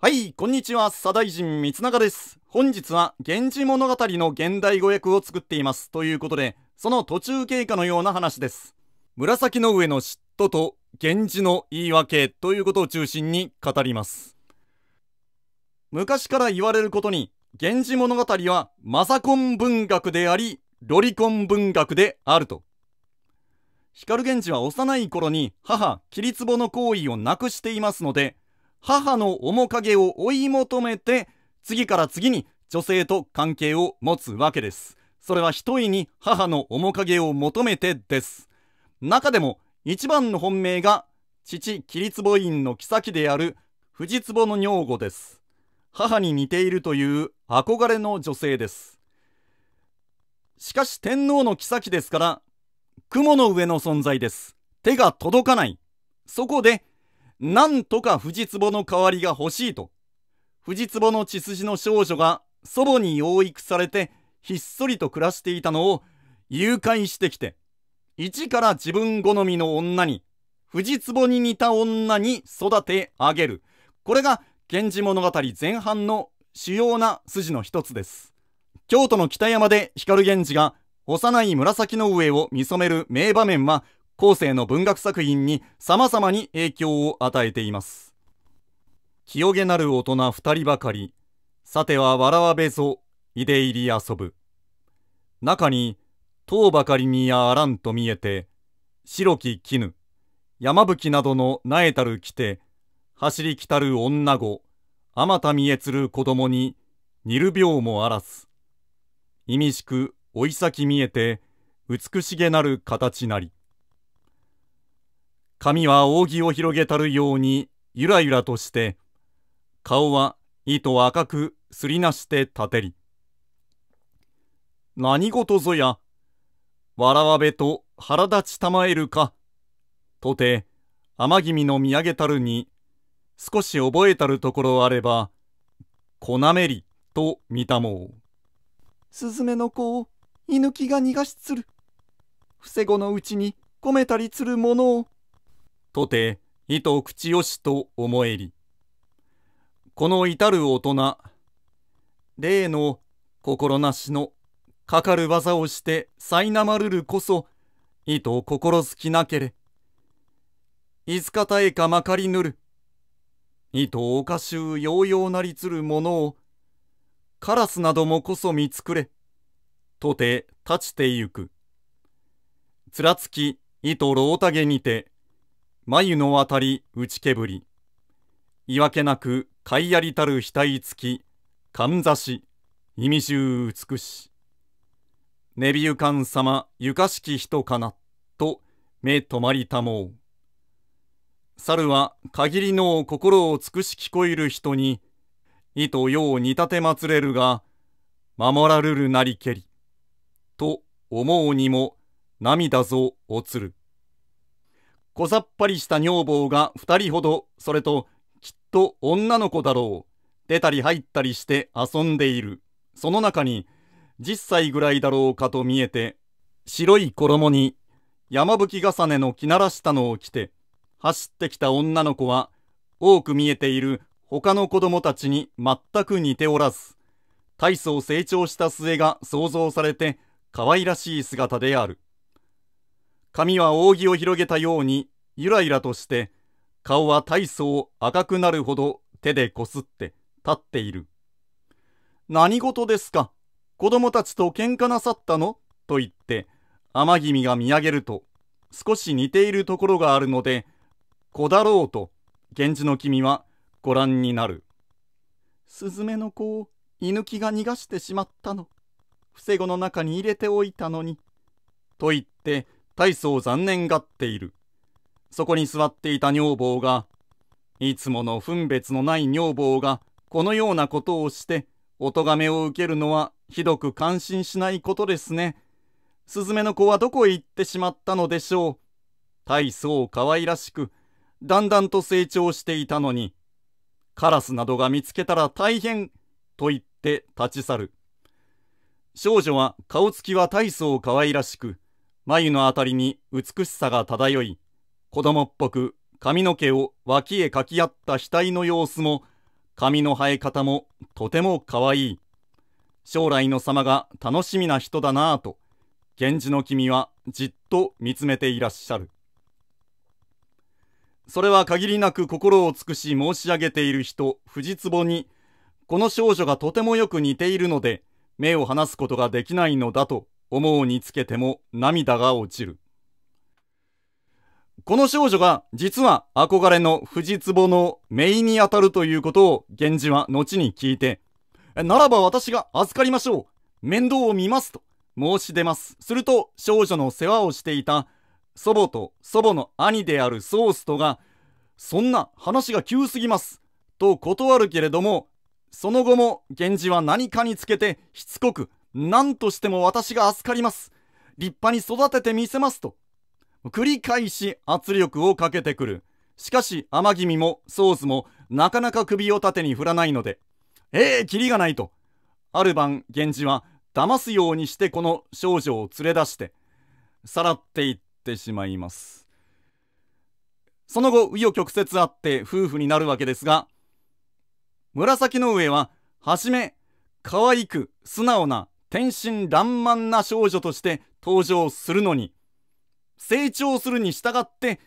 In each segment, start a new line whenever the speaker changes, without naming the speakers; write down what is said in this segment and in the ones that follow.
はい、こんにちは、左大臣三永です。本日は、源氏物語の現代語訳を作っています。ということで、その途中経過のような話です。紫の上の嫉妬と、源氏の言い訳ということを中心に語ります。昔から言われることに、源氏物語は、マザコン文学であり、ロリコン文学であると。光源氏は幼い頃に母、桐壺の行為をなくしていますので、母の面影を追い求めて次から次に女性と関係を持つわけですそれはひとに母の面影を求めてです中でも一番の本命が父桐壺院の妃である藤壺の女房です母に似ているという憧れの女性ですしかし天皇の妃ですから雲の上の存在です手が届かないそこでなんとか藤壺の代わりが欲しいと、藤壺の血筋の少女が祖母に養育されてひっそりと暮らしていたのを誘拐してきて、一から自分好みの女に、藤壺に似た女に育て上げる。これが源氏物語前半の主要な筋の一つです。京都の北山で光源氏が幼い紫の上を見初める名場面は後世の文学作品に様々に影響を与えています。清げなる大人二人ばかり、さてはわらわべぞ、いで入り遊ぶ。中に、塔ばかりにやあらんと見えて、白き絹、山吹などの苗えたる来て、走り来たる女子、あまた見えつる子供に、にる病もあらす。意味しく、老い先見えて、美しげなる形なり。髪は扇を広げたるようにゆらゆらとして顔は糸を赤くすりなして立てり何事ぞやわらわべと腹立ちたまえるかとて天君の土産たるに少し覚えたるところあればこなめりと見たもうスズメの子を犬きが逃がしつる伏せ子のうちに込めたりつるものをとて意と口よしと思えりこの至る大人例の心なしのかかる技をして苛まるるこそ意と心好きなけれいつかたえかまかりぬる意とおかしゅうようようなりつるものをカラスなどもこそ見つくれとて立ちてゆくつらつき糸とろうたげにて眉のあたり打ちけぶり。い訳なく、かいやりたる額つき、かんざし、意味中美し。ねびゆかん様、ゆかしき人かな、と、目止まりたもう。猿は、限りの心を尽くし聞こえる人に、意と世を似立てまつれるが、守らるるなりけり。と思うにも、涙ぞおつる。小さっぱりした女房が二人ほど、それと、きっと女の子だろう。出たり入ったりして遊んでいる。その中に、10歳ぐらいだろうかと見えて、白い衣に山吹重ねの着鳴らしたのを着て、走ってきた女の子は、多く見えている他の子供たちに全く似ておらず、大層成長した末が想像されて、可愛らしい姿である。髪は扇を広げたようにゆらゆらとして顔は大層赤くなるほど手でこすって立っている何事ですか子供たちと喧嘩なさったのと言って天君が見上げると少し似ているところがあるので子だろうと源氏の君はご覧になるスズメの子を犬きが逃がしてしまったの伏せ子の中に入れておいたのにと言って大層残念がっている。そこに座っていた女房が、いつもの分別のない女房がこのようなことをして、お咎めを受けるのはひどく感心しないことですね。スズメの子はどこへ行ってしまったのでしょう。大層可愛らしく、だんだんと成長していたのに、カラスなどが見つけたら大変と言って立ち去る。少女は顔つきは大層可愛らしく、眉のあたりに美しさが漂い、子供っぽく髪の毛を脇へかき合った額の様子も、髪の生え方もとても可愛い。将来の様が楽しみな人だなぁと、源氏の君はじっと見つめていらっしゃる。それは限りなく心を尽くし申し上げている人、藤壺に、この少女がとてもよく似ているので、目を離すことができないのだと思うにつけても涙が落ちる。この少女が実は憧れの藤壺の姪にあたるということを源氏は後に聞いて、ならば私が預かりましょう。面倒を見ますと申し出ます。すると少女の世話をしていた祖母と祖母の兄であるソーストが、そんな話が急すぎます。と断るけれども、その後も源氏は何かにつけてしつこく何としても私が預かります。立派に育ててみせますと。繰り返し圧力をかけてくる。しかし、甘君もソースもなかなか首を縦に振らないので、ええー、キリがないと。ある晩、源氏は騙すようにしてこの少女を連れ出して、さらっていってしまいます。その後、紆余曲折あって夫婦になるわけですが、紫の上は、はじめ、可愛く、素直な天真爛漫な少女として登場するのに、成長するに従って、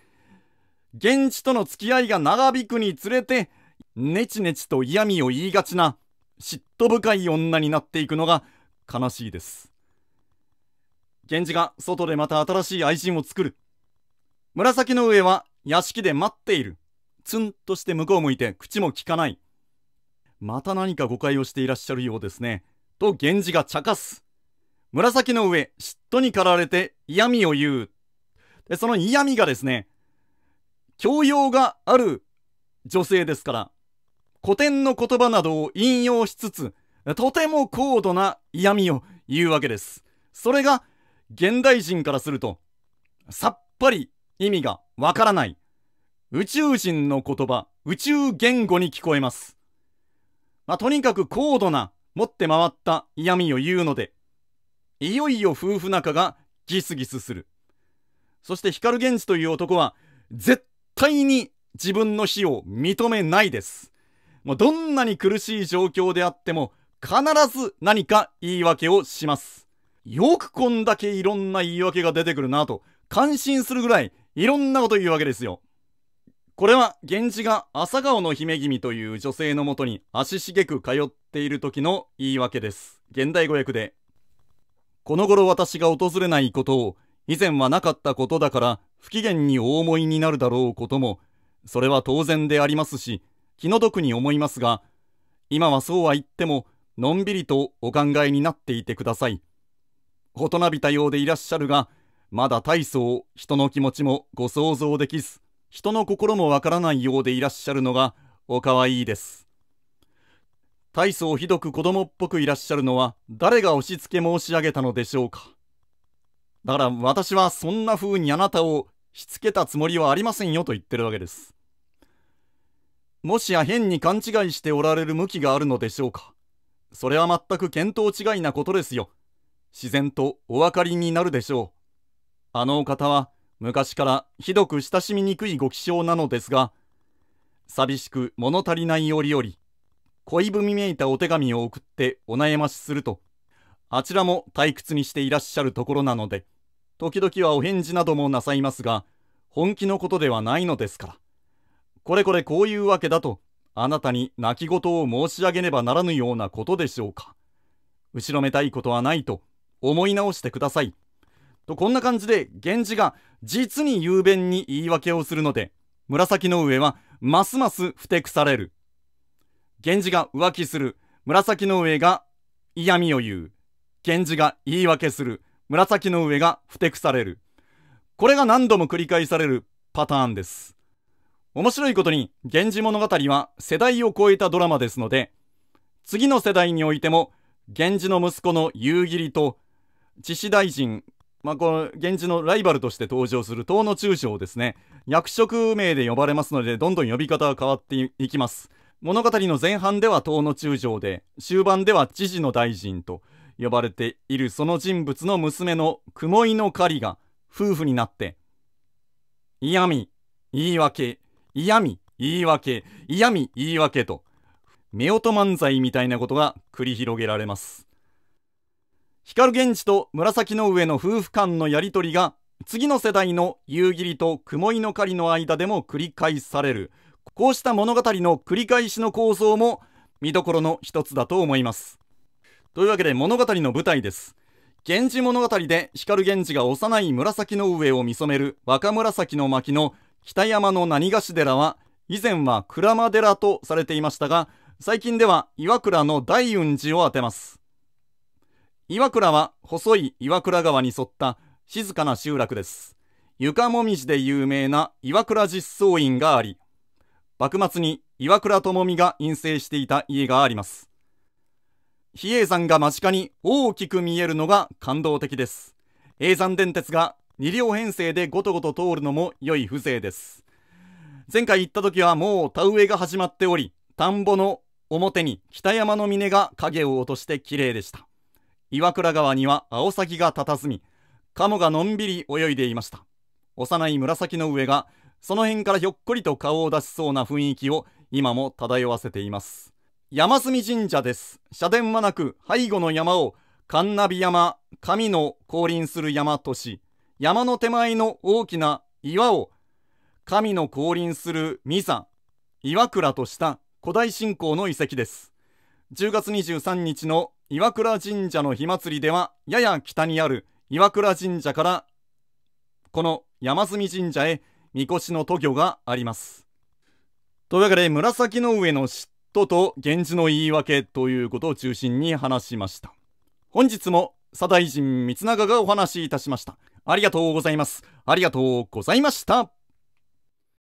現地との付き合いが長引くにつれて、ネチネチと嫌味を言いがちな、嫉妬深い女になっていくのが悲しいです。源氏が外でまた新しい愛人を作る。紫の上は屋敷で待っている。ツンとして向こう向いて口も利かない。また何か誤解をしていらっしゃるようですね。と源氏が茶化す。紫の上、嫉妬に駆られて嫌味を言う。で、その嫌味がですね、教養がある女性ですから、古典の言葉などを引用しつつ、とても高度な嫌味を言うわけです。それが、現代人からすると、さっぱり意味がわからない、宇宙人の言葉、宇宙言語に聞こえます。まあ、とにかく高度な持って回った嫌味を言うので、いよいよ夫婦仲がギスギスする。そして光源氏という男は、絶対に自分の死を認めないです。もうどんなに苦しい状況であっても、必ず何か言い訳をします。よくこんだけいろんな言い訳が出てくるなと、感心するぐらい、いろんなこと言うわけですよ。これは、源氏が朝顔の姫君という女性のもとに足しげく通っている時の言い訳です。現代語訳で。この頃私が訪れないことを、以前はなかったことだから不機嫌にお思いになるだろうことも、それは当然でありますし、気の毒に思いますが、今はそうは言っても、のんびりとお考えになっていてください。ほとなびたようでいらっしゃるが、まだ大層人の気持ちもご想像できず、人の心もわからないようでいらっしゃるのがおかわいいです。大層ひどく子供っぽくいらっしゃるのは誰が押し付け申し上げたのでしょうか。だから私はそんな風にあなたをしつけたつもりはありませんよと言ってるわけです。もしや変に勘違いしておられる向きがあるのでしょうか。それは全く見当違いなことですよ。自然とお分かりになるでしょう。あのお方は昔からひどく親しみにくいご気性なのですが、寂しく物足りない折々、恋文めいたお手紙を送ってお悩ましすると、あちらも退屈にしていらっしゃるところなので、時々はお返事などもなさいますが、本気のことではないのですから。これこれこういうわけだと、あなたに泣き言を申し上げねばならぬようなことでしょうか。後ろめたいことはないと思い直してください。とこんな感じで源氏が実に雄弁に言い訳をするので紫の上はますますふてくされる。源氏が浮気する。紫の上が嫌味を言う。源氏が言い訳する。紫の上がふてくされる。これが何度も繰り返されるパターンです。面白いことに、源氏物語は世代を超えたドラマですので、次の世代においても、源氏の息子の夕霧と、千子大臣、まあ、この源氏のライバルとして登場する東野中将ですね、役職名で呼ばれますので、どんどん呼び方が変わっていきます。物語の前半では党の中将で終盤では知事の大臣と呼ばれているその人物の娘の雲井の狩りが夫婦になって嫌味言い訳嫌味言い訳嫌味言い訳と夫婦漫才みたいなことが繰り広げられます光源氏と紫の上の夫婦間のやり取りが次の世代の夕霧と雲井の狩りの間でも繰り返されるこうした物語の繰り返しの構想も見どころの一つだと思いますというわけで物語の舞台です源氏物語で光源氏が幼い紫の上を見初める若紫の巻の北山の何ヶ子寺は以前は鞍馬寺とされていましたが最近では岩倉の大雲寺を当てます岩倉は細い岩倉川に沿った静かな集落です床もみじで有名な岩倉実相院があり幕末に岩倉智美が陰性していた家があります。比叡山が間近に大きく見えるのが感動的です。叡山電鉄が2両編成でごとごと通るのも良い風情です。前回行った時はもう田植えが始まっており、田んぼの表に北山の峰が影を落として綺麗でした。岩倉川には青崎が佇み、鴨がのんびり泳いでいました。幼い紫の上がその辺からひょっこりと顔を出しそうな雰囲気を今も漂わせています。山住神社です。社殿はなく背後の山を神ンナビ山、神の降臨する山とし、山の手前の大きな岩を神の降臨するミサ、岩倉とした古代信仰の遺跡です。10月23日の岩倉神社の火祭りでは、やや北にある岩倉神社から、この山住神社へみこしの渡御があります。というわけで、紫の上の嫉妬と源氏の言い訳ということを中心に話しました。本日も、左大臣三永がお話しいたしました。ありがとうございます。ありがとうございました。